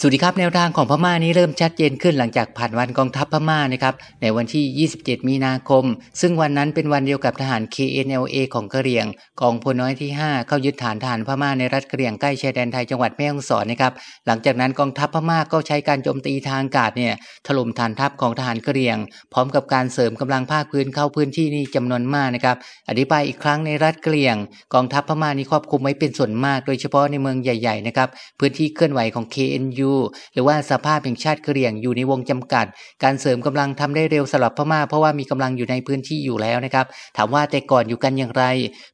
สวัสดีครับ แนวทางของพม่านี้เริ่มชัดเจนขึ้น หลังจากผ่านวันกองทัพพม่านะครับในวันที่ 27 มีนาคม ซึ่งวันนั้นเป็นวันเดียวกับทหาร KNLA ของกะเหรี่ยงกองพลน้อยที่ 5 เข้ายึดฐานทหารพม่าในรัฐกะเหรี่ยงใกล้ชายแดนไทย จังหวัดแม่ฮ่องสอนนะครับหลังจากนั้นกองทัพพม่าก็ใช้การโจมตีทางอากาศเนี่ยถล่มฐานทัพของทหารกะเหรี่ยงพร้อมกับการเสริมกำลังภาคพื้นเข้าพื้นที่นี้จำนวนมากนะครับอธิบายอีกครั้งในรัฐกะเหรี่ยง กองทัพพม่านี้ครอบคลุมไว้เป็นส่วนมาก โดยเฉพาะในเมืองใหญ่ๆนะครับพื้นที่เคลื่อนไหวของ KNU ูหรือว่าสภาพแห่งชาติเกรียงอยู่ในวงจำกัด การเสริมกำลังทำได้เร็วสำหรับพม่าเพราะว่ามีกำลังอยู่ในพื้นที่อยู่แล้วนะครับถามว่าแต่ก่อนอยู่กันอย่างไร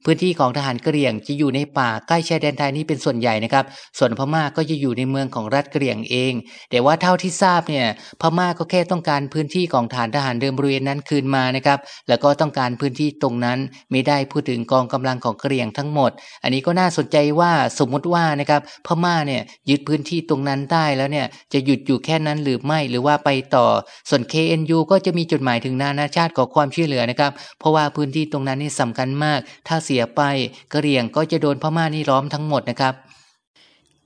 พื้นที่ของทหารเกรียงจะอยู่ในป่า ใกล้ชายแดนไทยนี่เป็นส่วนใหญ่นะครับส่วนพม่าก็จะอยู่ในเมืองของรัฐเกรียงเอง แต่ว่าเท่าที่ทราบเนี่ยพม่าก็แค่ต้องการพื้นที่ของฐานทหารเดิมบริเวณนั้นคืนมานะครับแล้วก็ต้องการพื้นที่ตรงนั้นไม่ได้พูดถึงกองกำลังของเกรียงทั้งหมด อันนี้ก็น่าสนใจว่าสมมุติว่านะครับพม่าเนี่ยยึดพื้นที่ตรงนั้นได้ได้แล้วเนี่ยจะหยุดอยู่แค่นั้นหรือไม่หรือว่าไปต่อ ส่วน KNU ก็จะมีจุดหมายถึงนานาชาติขอความช่วยเหลือนะครับ เพราะว่าพื้นที่ตรงนั้นนี่สำคัญมาก ถ้าเสียไปกระเหรี่ยงก็จะโดนพม่านี่ล้อมทั้งหมดนะครับ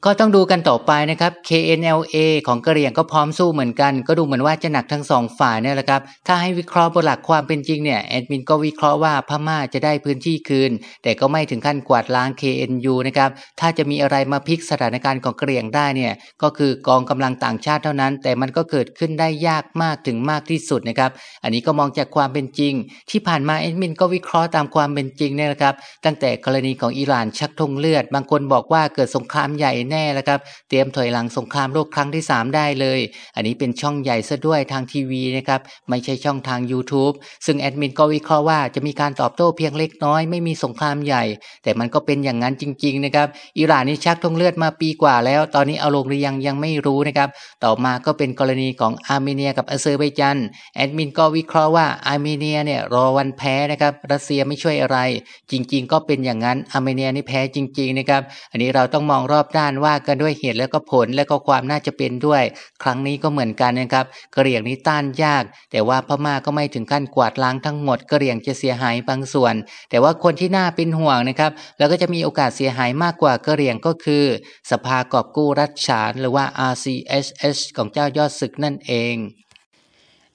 ก็ต้องดูกันต่อไปนะครับ KNLA ของกระเหรี่ยงก็พร้อมสู้เหมือนกันก็ดูเหมือนว่าจะหนักทั้งสองฝ่ายนี่แหละครับ ถ้าให้วิเคราะห์บนหลักความเป็นจริงเนี่ยแอดมินก็วิเคราะห์ว่าพม่าจะได้พื้นที่คืน แต่ก็ไม่ถึงขั้นกวาดล้าง KNU นะครับถ้าจะมีอะไรมาพลิกสถานการณ์ของกระเหรี่ยงได้เนี่ยก็คือกองกำลังต่างชาติเท่านั้น แต่มันก็เกิดขึ้นได้ยากมากถึงมากที่สุดนะครับอันนี้ก็มองจากความเป็นจริง ที่ผ่านมาแอดมินก็วิเคราะห์ตามความเป็นจริงนี่แหละครับตั้งแต่กรณีของอิหร่านชักธงเลือด บางคนบอกว่าเกิดสงครามใหญ่แน่ละครับ เตรียมถอยหลังสงครามโลกครั้งที่ 3 ได้เลย อันนี้เป็นช่องใหญ่ซะด้วยทางทีวีนะครับ ไม่ใช่ช่องทาง YouTube ซึ่งแอดมินก็วิเคราะห์ว่าจะมีการตอบโต้เพียงเล็กน้อยไม่มีสงครามใหญ่ แต่มันก็เป็นอย่างนั้นจริง ๆ นะครับ อิหร่านนี่ชักทงเลือดมาปีกว่าแล้ว ตอนนี้เอาลงหรือยังยังไม่รู้นะครับต่อมาก็เป็นกรณีของอาร์เมเนียกับอาเซอร์ไบจันแอดมินก็วิเคราะห์ว่าอาร์เมเนียเนี่ยรอวันแพ้นะครับรัสเซียไม่ช่วยอะไรจริงๆ ก็เป็นอย่างนั้นอาร์เมเนียนี่แพ้จริงๆนะครับอันนี้เราต้องมองรอบด้านว่ากันด้วยเหตุแล้วก็ผลและก็ความน่าจะเป็นด้วย ครั้งนี้ก็เหมือนกันนะครับกระเหรี่ยงนี้ต้านยาก แต่ว่าพม่าก็ไม่ถึงขั้นกวาดล้างทั้งหมดกระเหรี่ยงจะเสียหายบางส่วน แต่ว่าคนที่น่าเป็นห่วงนะครับแล้วก็จะมีโอกาสเสียหายมากกว่ากระเหรี่ยงก็คือ สภากอบกู้รัฐฉานหรือว่า RCSS ของเจ้ายอดศึกนั่นเอง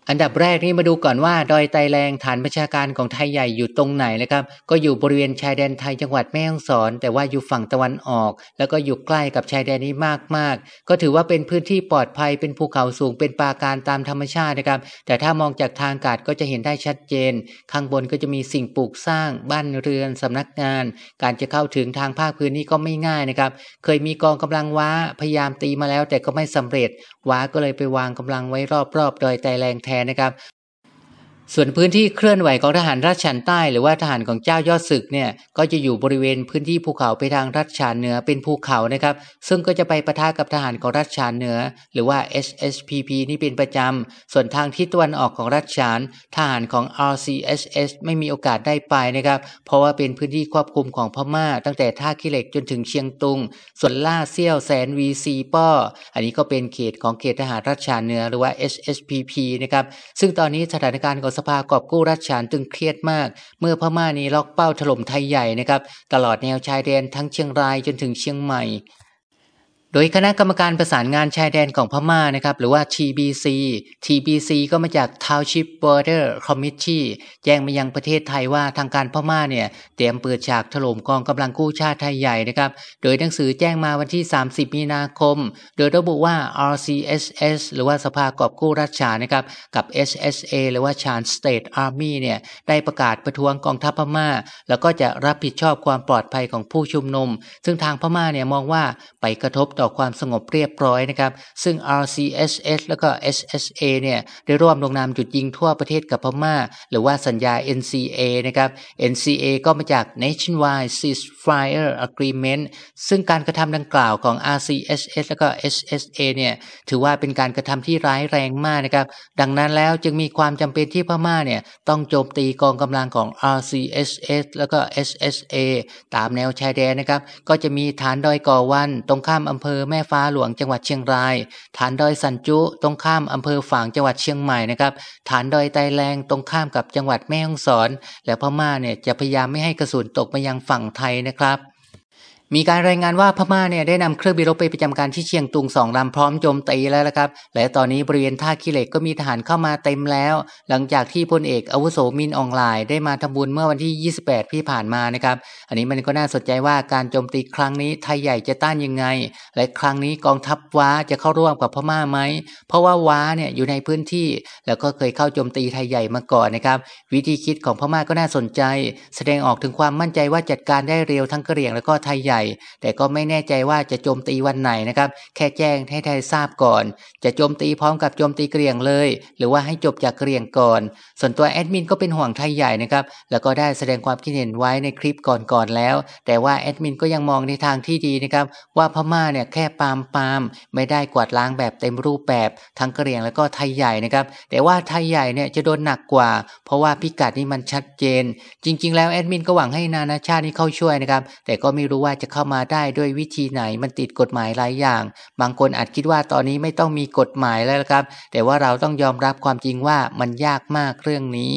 อันดับแรกนี่มาดูก่อนว่า ดอยไตแรงฐานประชาการของไทยใหญ่อยู่ตรงไหนนะครับ ก็อยู่บริเวณชายแดนไทยจังหวัดแม่ฮ่องสอน แต่ว่าอยู่ฝั่งตะวันออก แล้วก็อยู่ใกล้กับชายแดนนี้มากๆกก็ถือว่าเป็นพื้นที่ปลอดภัยเป็นภูเขาสูงเป็นปราการตามธรรมชาตินะครับ แต่ถ้ามองจากทางกาศก็จะเห็นได้ชัดเจน ข้างบนก็จะมีสิ่งปลูกสร้าง บ้านเรือนสำนักงาน การจะเข้าถึงทางภาคพื้นนี้ก็ไม่ง่ายนะครับ เคยมีกองกำลังว้าพยายามตีมาแล้ว แต่ก็ไม่สำเร็จว้าก็เลยไปวางกำลังไว้รอบๆดอยไตแรงแททนนะครับส่วนพื้นที่เคลื่อนไหวของทหารราชชันใต้หรือว่าทหารของเจ้ายอดศึกเนี่ยก็จะอยู่บริเวณพื้นที่ภูเขาไปทางรัชชานเหนือเป็นภูเขานะครับซึ่งก็จะไปปะทะกับทหารของรัชชานเหนือหรือว่า SSPP นี่เป็นประจำส่วนทางทิศตะวันออกของรัชชานทหารของ RCSS ไม่มีโอกาสได้ไปนะครับเพราะว่าเป็นพื้นที่ควบคุมของพม่าตั้งแต่ท่าขี้เหล็กจนถึงเชียงตุงส่วนล่าเซี่ยวแสนวีซีป้อ อันนี้ก็เป็นเขตของเขตทหารรัชชานเหนือหรือว่า SSPP นะครับซึ่งตอนนี้สถานการณ์ของสภากอบกู้รัชฉานตึงเครียดมาก เมื่อพม่านี้ล็อกเป้าถล่มไทยใหญ่นะครับ ตลอดแนวชายแดนทั้งเชียงรายจนถึงเชียงใหม่โดยคณะกรรมการประสานงานชายแดนของพม่านะครับหรือว่า TBC TBC ก็มาจาก Township Border Committee แจ้งมายังประเทศไทยว่าทางการพม่าเนี่ย เตรียมเปิดฉากถล่มกองกำลังกู้ชาติไทยใหญ่นะครับโดยหนังสือแจ้งมาวันที่ 30 มีนาคม โดยระบุว่า RCSS หรือว่าสภากอบกู้รัชชานะครับกับ SSA หรือว่า Chan State Army เนี่ย ได้ประกาศประท้วงกองทัพพม่าแล้วก็จะรับผิดชอบความปลอดภัยของผู้ชุมนุม ซึ่งทางพม่าเนี่ยมองว่าไปกระทบต่อความสงบเรียบร้อยนะครับ ซึ่ง RCSS แล้วก็ SSA เนี่ยได้ร่วมลงนามจุดยิงทั่วประเทศกับพม่า หรือว่าสัญญา NCA นะครับ NCA ก็มาจาก Nationwide Ceasefire Agreement ซึ่งการกระทำดังกล่าวของ RCSS แล้วก็ SSA เนี่ยถือว่าเป็นการกระทำที่ร้ายแรงมากนะครับ ดังนั้นแล้วจึงมีความจำเป็นที่พม่าเนี่ยต้องโจมตีกองกำลังของ RCSS แล้วก็ SSA ตามแนวชายแดนนะครับ ก็จะมีฐานดอยก่อวัน ตรงข้ามอำเภออแม่ฟ้าหลวงจังหวัดเชียงราย ฐานดอยสันจุตรงข้ามอำเภอฝางจังหวัดเชียงใหม่นะครับฐานดอยไตแรงตรงข้ามกับจังหวัดแม่ฮ่องสอน และพม่าเนี่ยจะพยายามไม่ให้กระสุนตกมายังฝั่งไทยนะครับมีการรายงานว่าพม่าเนี่ยได้นำเครื่องบินรบไปประจำการที่เชียงตุงสองลำพร้อมโจมตีแล้วนะครับและตอนนี้บริเวณท่าขี้เหล็กก็มีทหารเข้ามาเต็มแล้ว หลังจากที่พลเอกอาวุโสมินอองไลน์ได้มาทำบุญเมื่อวันที่ 28 ที่ผ่านมานะครับอันนี้มันก็น่าสนใจว่าการโจมตีครั้งนี้ไทยใหญ่จะต้านยังไง และครั้งนี้กองทัพว้าจะเข้าร่วมกับพม่าไหมเพราะว่าว้าเนี่ยอยู่ในพื้นที่แล้วก็เคยเข้าโจมตีไทยใหญ่มาก่อนนะครับวิธีคิดของพม่าก็น่าสนใจ แสดงออกถึงความมั่นใจว่าจัดการได้เร็วทั้งกระเหรี่ยงแล้วก็ไทยใหญ่ญ่แต่ก็ไม่แน่ใจว่าจะโจมตีวันไหนนะครับ แค่แจ้งให้ไทยทราบก่อน จะโจมตีพร้อมกับโจมตีเกรียงเลย หรือว่าให้จบจากเกรียงก่อน ส่วนตัวแอดมินก็เป็นห่วงไทยใหญ่นะครับ แล้วก็ได้แสดงความคิดเห็นไว้ในคลิปก่อนๆแล้ว แต่ว่าแอดมินก็ยังมองในทางที่ดีนะครับ ว่าพม่าเนี่ยแค่ปามปามไม่ได้กวาดล้างแบบเต็มรูปแบบ ทั้งเกรียงแล้วก็ไทยใหญ่นะครับ แต่ว่าไทยใหญ่เนี่ยจะโดนหนักกว่า เพราะว่าพิกัดนี่มันชัดเจน จริง ๆแล้วแอดมินก็หวังให้นานาชาตินี่เข้าช่วยนะครับ แต่ก็ไม่รู้ว่าจะเข้ามาได้ด้วยวิธีไหนมันติดกฎหมายหลายอย่าง บางคนอาจคิดว่าตอนนี้ไม่ต้องมีกฎหมายแล้วครับ แต่ว่าเราต้องยอมรับความจริงว่ามันยากมากเรื่องนี้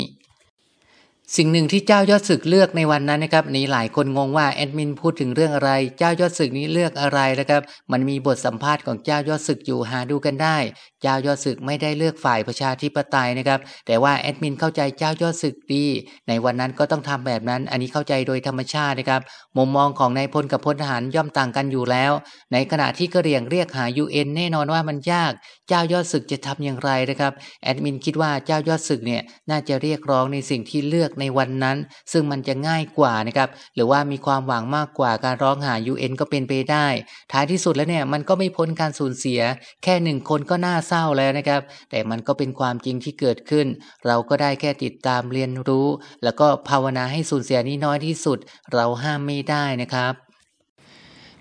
สิ่งหนึ่งที่เจ้ายอดศึกเลือกในวันนั้นนะครับนี้หลายคนงงว่าแอดมินพูดถึงเรื่องอะไรเจ้ายอดศึกนี้เลือกอะไรนะครับมันมีบทสัมภาษณ์ของเจ้ายอดศึกอยู่หาดูกันได้ เจ้ายอดศึกไม่ได้เลือกฝ่ายประชาธิปไตยนะครับแต่ว่าแอดมินเข้าใจเจ้ายอดศึกดีในวันนั้นก็ต้องทำแบบนั้นอันนี้เข้าใจโดยธรรมชาตินะครับมุมมองของนายพลกับพลทหารย่อมต่างกันอยู่แล้ว ในขณะที่กระเรียงเรียกหา UN แน่นอนว่ามันยาก เจ้ายอดศึกจะทำอย่างไรนะครับแอดมินคิดว่าเจ้ายอดศึกเนี่ยน่าจะเรียกร้องในสิ่งที่เลือกในวันนั้นซึ่งมันจะง่ายกว่านะครับหรือว่ามีความหวังมากกว่าการร้องหา UN ก็เป็นไปได้ ท้ายที่สุดแล้วเนี่ยมันก็ไม่พ้นการสูญเสีย แค่หนึ่งคนก็น่าเศร้าแล้วนะครับ แต่มันก็เป็นความจริงที่เกิดขึ้น เราก็ได้แค่ติดตามเรียนรู้ แล้วก็ภาวนาให้สูญเสียนี้น้อยที่สุด เราห้ามไม่ได้นะครับ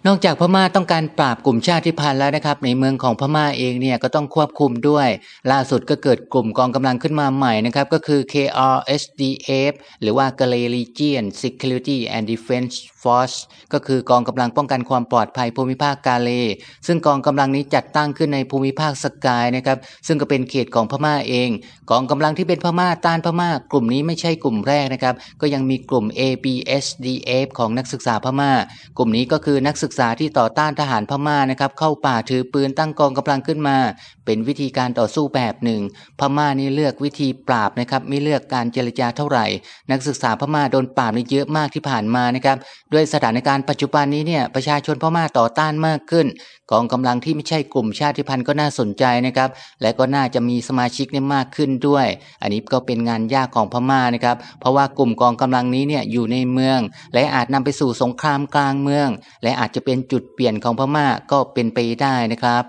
นอกจากพม่าต้องการปราบกลุ่มชาติพันธุ์แล้วนะครับในเมืองของพม่าเองเนี่ยก็ต้องควบคุมด้วย ล่าสุดก็เกิดกลุ่มกองกำลังขึ้นมาใหม่นะครับก็คือ KRSDF หรือว่า g a l l e g i a n Security and Defense Force ก็คือกองกำลังป้องกันความปลอดภัยภูมิภาคกาเล ซึ่งกองกำลังนี้จัดตั้งขึ้นในภูมิภาคสกายนะครับซึ่งก็เป็นเขตของพม่าเองกองกำลังที่เป็นพม่าต้านพม่ากลุ่มนี้ไม่ใช่กลุ่มแรกนะครับก็ยังมีกลุ่ม ABSDF ของนักศึกษาพม่ากลุ่มนี้ก็คือนักศึกษาที่ต่อต้านทหารพม่านะครับเข้าป่าถือปืนตั้งกองกำลังขึ้นมา เป็นวิธีการต่อสู้แบบหนึ่งพม่านี่เลือกวิธีปราบนะครับไม่เลือกการเจรจาเท่าไหร่ นักศึกษาพม่าโดนปราบนี่เยอะมากที่ผ่านมานะครับด้วยสถานการณ์ปัจจุบันนี้เนี่ยประชาชนพม่าต่อต้านมากขึ้นกองกำลังที่ไม่ใช่กลุ่มชาติพันธุ์ก็น่าสนใจนะครับ และก็น่าจะมีสมาชิกไน้มากขึ้นด้วย อันนี้ก็เป็นงานยากของพม่านะครับ เพราะว่ากลุ่มกองกำลังนี้เนี่ยอยู่ในเมือง และอาจนำไปสู่สงครามกลางเมือง และอาจจะเป็นจุดเปลี่ยนของพม่าก็เป็นไปได้นะครับ